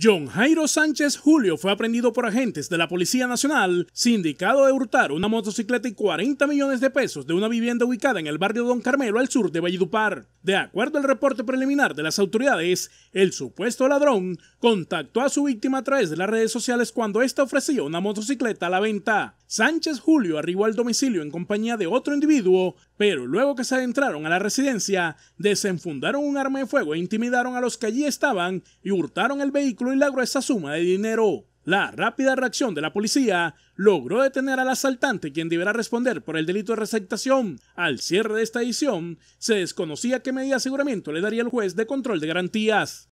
John Jairo Sánchez Julio fue aprendido por agentes de la Policía Nacional, sindicado de hurtar una motocicleta y 40 millones de pesos de una vivienda ubicada en el barrio Don Carmelo al sur de Valledupar. De acuerdo al reporte preliminar de las autoridades, el supuesto ladrón contactó a su víctima a través de las redes sociales cuando ésta ofrecía una motocicleta a la venta. Sánchez Julio arribó al domicilio en compañía de otro individuo, pero luego que se adentraron a la residencia, desenfundaron un arma de fuego e intimidaron a los que allí estaban y hurtaron el vehículo y la gruesa suma de dinero. La rápida reacción de la policía logró detener al asaltante quien deberá responder por el delito de receptación. Al cierre de esta edición, se desconocía qué medida de aseguramiento le daría el juez de control de garantías.